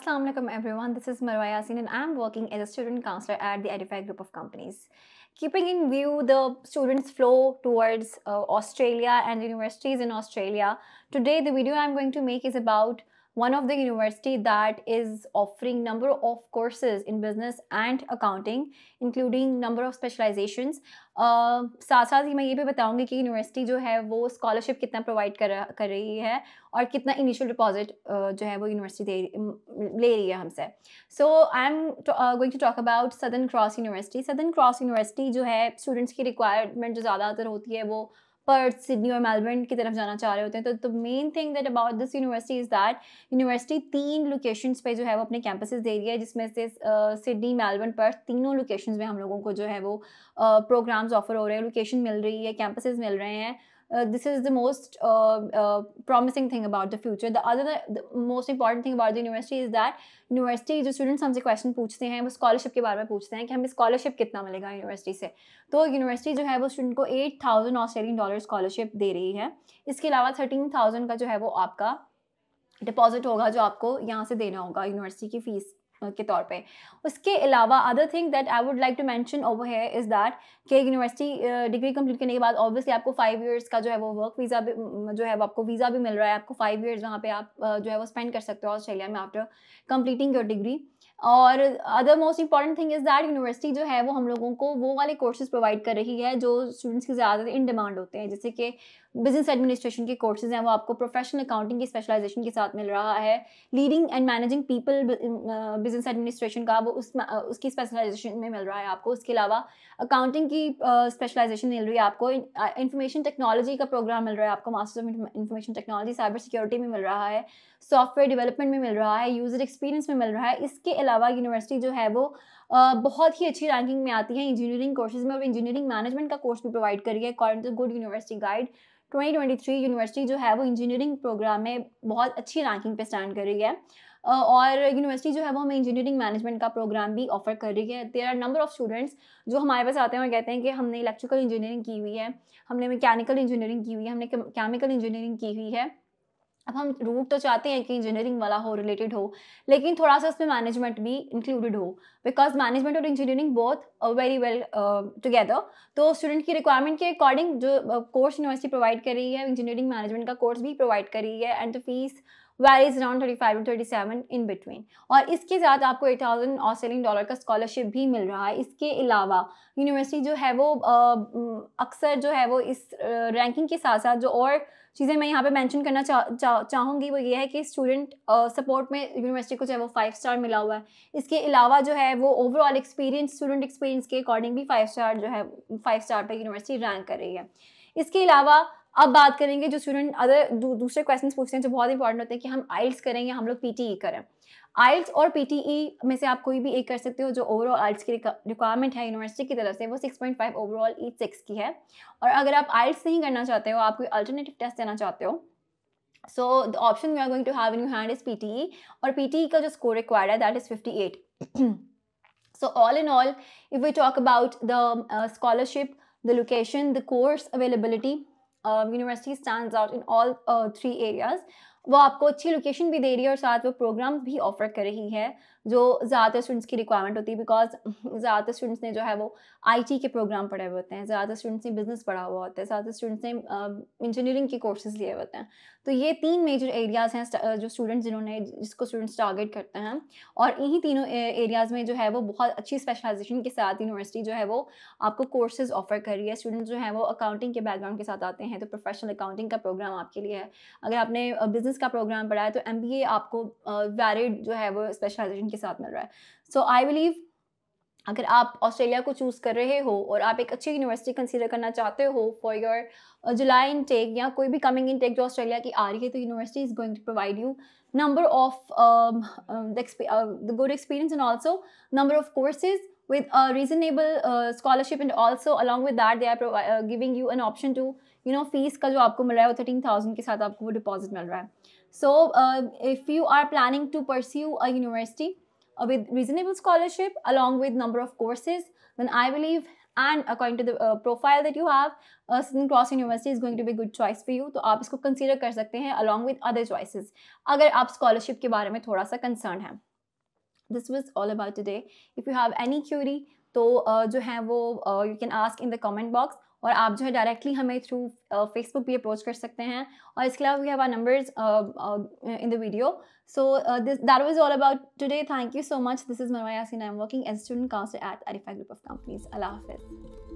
Assalamu alaikum everyone, this is Marwa Yasin and I'm working as a student counselor at the Edify group of companies. Keeping in view the students' flow towards uh, Australia and universities in Australia, today the video I'm going to make is about one of the university that is offering number of courses in business and accounting including number of specializations uh, साथ साथ ही मैं ये भी बताऊंगी कि university जो है वो स्कॉलरशिप कितना प्रोवाइड कर कर रही है और कितना इनिशियल डिपॉजिट uh, जो है वो यूनिवर्सिटी दे ले रही है हमसे so I am going to talk about Southern Cross University Southern Cross University जो है स्टूडेंट्स की रिक्वायरमेंट जो ज़्यादातर होती है वो पर्थ सिडनी और मेलबर्न की तरफ जाना चाह रहे होते हैं तो the main thing that about this university is that university तीन लोकेशंस पे जो है वो अपने कैंपसेस दे रही है जिसमें से सिडनी मेलबर्न पर्थ तीनों लोकेशंस में हम लोगों को जो है वो प्रोग्राम्स ऑफर हो रहे हैं लोकेशन मिल रही है कैंपसेस मिल रहे हैं uh, this is the most uh, uh, promising thing about the future the other the most important thing about the university is that university जो स्टूडेंट्स हमसे क्वेश्चन पूछते हैं वो स्कॉलरशिप के बारे में पूछते हैं कि हमें स्कॉलरशिप कितना मिलेगा यूनिवर्सिटी से तो यूनिवर्सिटी जो है वो स्टूडेंट को eight thousand Australian dollar scholarship दे रही है इसके अलावा थर्टीन थाउजेंड का जो है वो आपका डिपॉजिट होगा जो आपको यहाँ से देना होगा यूनिवर्सिटी की फ़ीस के तौर पे उसके अलावा other thing that I would like to mention over है इज़ दैट कि यूनिवर्सिटी डिग्री कंप्लीट करने के बाद ऑब्वियसली आपको फाइव इयर्स का जो है वो वर्क वीज़ा भी जो है वो आपको वीज़ा भी मिल रहा है आपको फाइव इयर्स वहाँ पे आप जो है वो स्पेंड कर सकते हो ऑस्ट्रेलिया में आफ्टर कंप्लीटिंग योर डिग्री और other most important thing is that university जो है वो हम लोगों को वो वाले कोर्सेज प्रोवाइड कर रही है जो स्टूडेंट्स के ज़्यादा इन डिमांड होते हैं जैसे कि बिजनेस एडमिनिस्ट्रेशन के कोर्सेज हैं वो आपको प्रोफेशनल अकाउंटिंग की स्पेशलाइजेशन के साथ मिल रहा है leading and managing people business administration का वो उस uh, उसकी स्पेशलाइजेशन में मिल रहा है आपको उसके अलावा अकाउंटिंग की स्पेशलाइजेशन uh, मिल रही है आपको इंफॉर्मेशन टेक्नोलॉजी uh, का प्रोग्राम मिल रहा है आपको masters of information technology cyber security में मिल रहा है सॉफ्टवेयर डेवलपमेंट में मिल रहा है यूज़र एक्सपीरियंस में मिल रहा है इसके अलावा यूनिवर्सिटी जो है वो बहुत ही अच्छी रैंकिंग में आती है इंजीनियरिंग कोर्सेज में और इंजीनियरिंग मैनेजमेंट का कोर्स भी प्रोवाइड करी है according to Good University Guide 2023 university जो है वो इंजीनियरिंग प्रोग्राम में बहुत अच्छी रैंकिंग पे स्टैंड कर रही है और यूनिवर्सिटी जो है वो हमें इंजीनियरिंग मैनेजमेंट का प्रोग्राम भी ऑफर कर रही है there are number of students जो हमारे पास आते हैं और कहते हैं कि हमने इलेक्ट्रिकल इंजीनियरिंग की हुई है हमने मैकेनिकल इंजीनियरिंग की हुई है हमने केमिकल इंजीनियरिंग की हुई है अब हम रूट तो चाहते हैं कि इंजीनियरिंग वाला हो रिलेटेड हो लेकिन थोड़ा सा उसमें मैनेजमेंट भी इंक्लूडेड हो बिकॉज मैनेजमेंट और इंजीनियरिंग बहुत वेरी वेल टुगेदर तो स्टूडेंट की रिक्वायरमेंट के अकॉर्डिंग जो कोर्स यूनिवर्सिटी प्रोवाइड कर रही है इंजीनियरिंग मैनेजमेंट का कोर्स भी प्रोवाइड कर रही है and the fees varies around thirty five to thirty seven in between और इसके साथ आपको एट थाउजेंड ऑस्ट्रेलियन डॉलर का स्कॉलरशिप भी मिल रहा है इसके अलावा यूनिवर्सिटी जो है वो अक्सर जो है वो इस रैंकिंग के साथ साथ जो और चीज़ें मैं यहाँ पे मेंशन करना चा, चा, चाहूँगी वो ये है कि स्टूडेंट सपोर्ट uh, में यूनिवर्सिटी को जो है वो फाइव स्टार मिला हुआ है इसके अलावा जो है वो ओवरऑल एक्सपीरियंस स्टूडेंट एक्सपीरियंस के अकॉर्डिंग भी फाइव स्टार जो है फाइव स्टार पर यूनिवर्सिटी रैंक कर रही है इसके अलावा अब बात करेंगे जो स्टूडेंट अदर दू, दूसरे क्वेश्चन पूछते हैं जो बहुत इंपॉर्टेंट होते हैं कि हम आइल्स करेंगे हम लोग पीटीई e करें आइल्स और पीटीई e में से आप कोई भी एक कर सकते हो जो ओवरऑल आइल्स की रिक्वायरमेंट है यूनिवर्सिटी की तरफ से वो 6.5 ओवरऑल ईच सिक्स की है और अगर आप आइल्स नहीं करना चाहते हो आप कोई अल्टरनेटिव टेस्ट देना चाहते हो so the option we are going to have in you hand is PTE और पीटीई e का जो स्कोर रिक्वायर्ड है that is fifty eight so all all all if we talk about the scholarship the location the course availability um, university stands out in all uh, three areas. वो आपको अच्छी location भी दे रही है और साथ वो प्रोग्राम भी ऑफर कर रही है जो ज़्यादातर स्टूडेंट्स की रिक्वायरमेंट होती है बिकॉज ज़्यादातर स्टूडेंट्स ने जो है वो आईटी के प्रोग्राम पढ़े हुए होते हैं ज़्यादातर स्टूडेंट्स ने बिज़नेस पढ़ा हुआ होता है ज़्यादातर स्टूडेंट्स ने इंजीनियरिंग के कोर्सेज लिए होते हैं तो ये तीन मेजर एरियाज़ हैं जो स्टूडेंट्स जिन्होंने जिसको स्टूडेंट्स टारगेट करते हैं और इन्हीं तीनों एरियाज़ में जो है वो बहुत अच्छी स्पेशलाइजेशन के साथ यूनिवर्सिटी जो है वो आपको कोर्सेज ऑफर कर रही है स्टूडेंट्स जो है वो अकाउंटिंग के बैकग्राउंड के साथ आते हैं तो प्रोफेशनल अकाउंटिंग का प्रोग्राम आपके लिए है अगर आपने बिजनेस बिजनेस का प्रोग्राम पढ़ाया तो एम आपको वैरिड जो है वो स्पेशलाइजेशन के साथ मिल रहा है सो आई बिलीव अगर आप ऑस्ट्रेलिया को चूज़ कर रहे हो और आप एक अच्छी यूनिवर्सिटी कंसीडर करना चाहते हो फॉर योर जुलाई इनटेक या कोई भी कमिंग इनटेक जो ऑस्ट्रेलिया की आ रही है तो university is going to provide you number of the good experience and the number of courses with reasonable scholarship and also along with that they are giving you an option to you know fees का जो आपको मिल रहा है वो thirteen thousand के साथ आपको वो डिपॉजिट मिल रहा है so if you are planning to pursue a university with reasonable scholarship along with number of courses then I believe and according to the profile that you have sing Cross University is going to be good choice for you तो आप इसको consider कर सकते हैं along with other choices अगर आप scholarship के बारे में थोड़ा सा कंसर्न है this was all about today if you have any query तो जो है वो you can ask in the comment box और आप जो है डायरेक्टली हमें थ्रू फेसबुक भी अप्रोच कर सकते हैं और इसके अलावा we have our numbers in the video so this that was all about today thank you so much this is Marwa Yasin I am working as student counsellor at Arifa Group of Companies अल्लाह हाफिज़